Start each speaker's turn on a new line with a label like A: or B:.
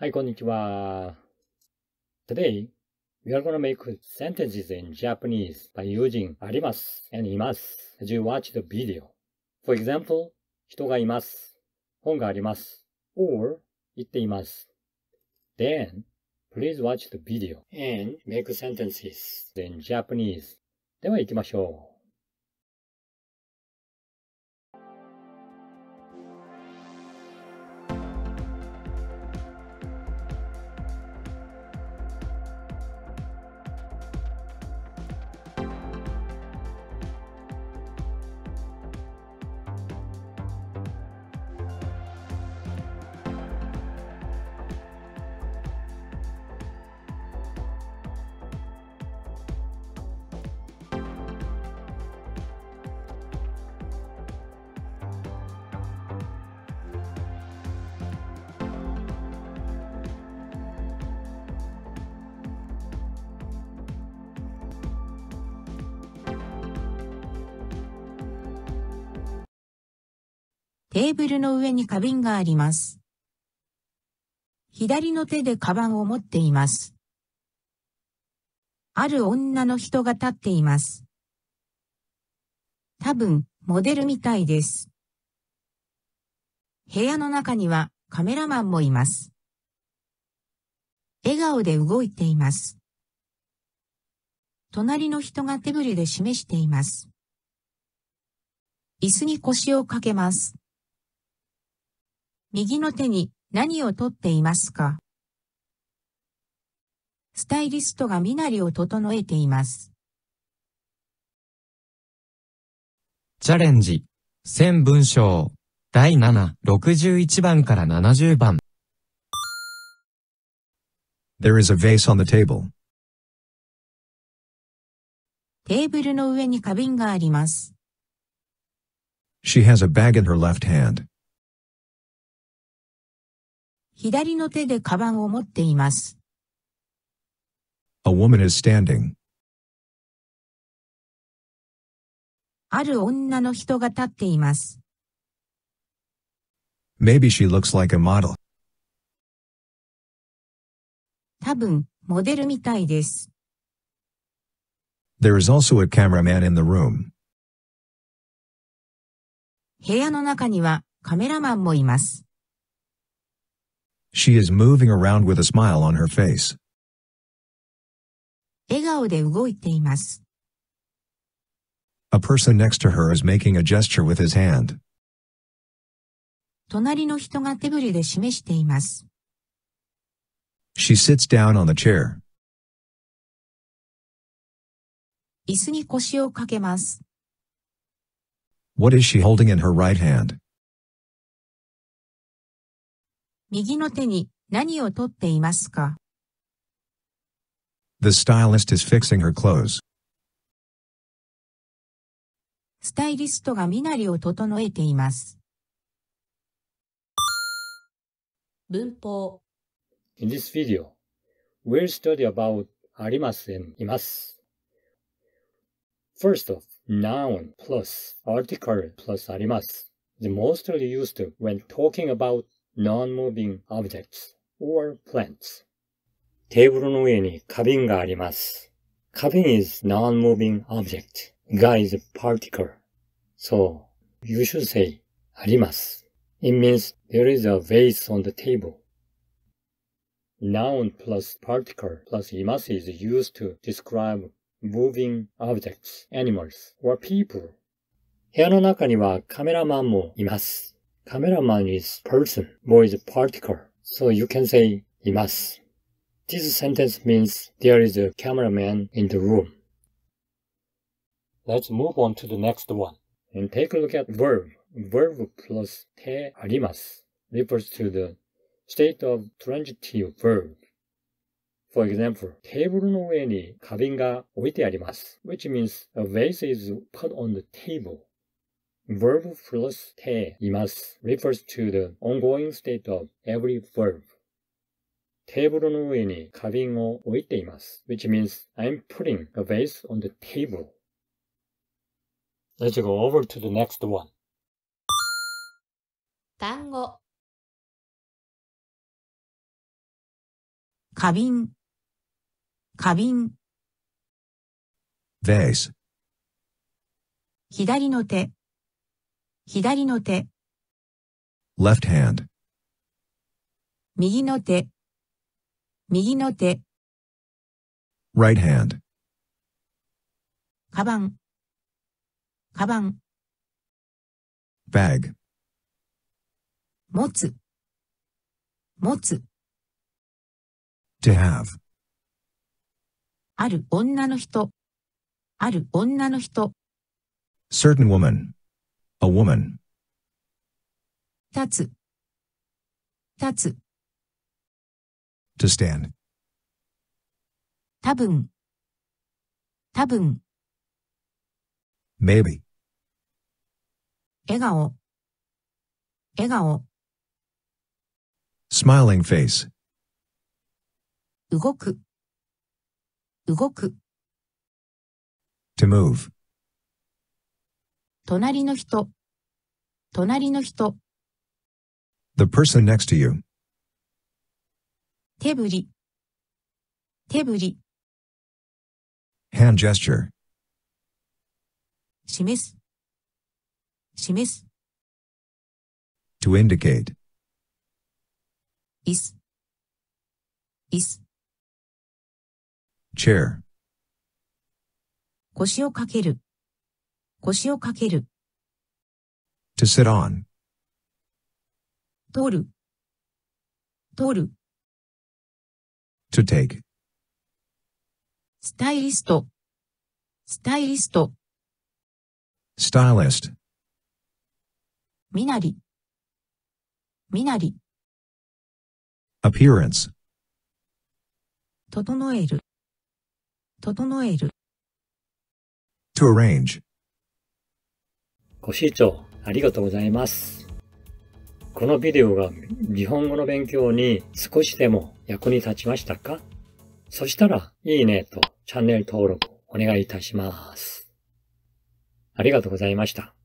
A: Hi, konnichiwa. Today, we are gonna make sentences in Japanese by using あります and います as you watch the video. For example, 人がいます。本があります。or 言っています。Then, please watch the video and make sentences in Japanese. では行きましょう。
B: テーブルの上に花瓶があります。左の手でカバンを持っています。ある女の人が立っています。多分、モデルみたいです。部屋の中にはカメラマンもいます。笑顔で動いています。隣の人が手ぶりで示しています。椅子に腰をかけます。右の手に何を取っていますかスタイリストが身なりを整えています。
A: チャレンジ。全文章。第7、
C: 61番から70番。There is a vase on the table.
B: テーブルの上に花瓶があります。
C: She has a bag in her left hand.
B: 左の手でカバンを持っています。
C: A woman is standing.
B: ある女の人が立っています。
C: Maybe she looks like a model.
B: 多分、モデルみたいです。
C: There is also a cameraman in the room.
B: 部屋の中にはカメラマンもいます。
C: She is moving around with a smile on her face. A person next to her is making a gesture with his hand. She sits down on the chair. What is she holding in her right hand?
B: 右の手に何を取っていますか
C: ?The stylist is fixing her clothes.
B: スタイリストが身なりを整えています。
A: 文法 In this video, we'll study about ありますんいます。First off, noun plus article plus あります。The most l y used when talking about non-moving objects or plants. テーブルの上に花瓶があります。花瓶 is non-moving object. が is particle. So, you should say あります。It means there is a vase on the table. Noun plus particle plus is used to describe moving objects, animals, or people. 部屋の中にはカメラマンもいます。Cameraman is person, more is particle. So you can say imas. This sentence means there is a cameraman in the room. Let's move on to the next one. And take a look at verb. Verb plus te refers to the state of transitive verb. For example, table no eni 가빈가 오이테 arimasu, which means a vase is put on the table. Verb plus te imas refers to the ongoing state of every verb. テーブルの上に花瓶を置いています。which means I'm putting a vase on the table.
C: Let's go over to the next one.
B: 単語花瓶花瓶 vase 左の手左の手
C: left hand
B: 右の手右の手
C: right hand
B: カバンカバン bag 持つ持つ to have ある女の人ある女の人
C: certain woman a woman.
B: 立つ立つ to stand. 多分多分 maybe. 笑顔笑顔
C: smiling face.
B: 動く動く to move. 隣の人、隣の人。
C: The person next to you.
B: 手振り、手振り。
C: hand gesture.
B: 示す、示す。
C: to indicate.
B: 椅子、椅子。chair. 腰をかける、腰をかける。と o sit るとる。t take. スタイリストスタイリスト。
C: スタイリスト。
B: みなりみなり。
C: appearance.
B: 整える整える。
C: to arrange.
A: ご視聴ありがとうございます。このビデオが日本語の勉強に少しでも役に立ちましたかそしたら、いいねとチャンネル登録お願いいたします。ありがとうございました。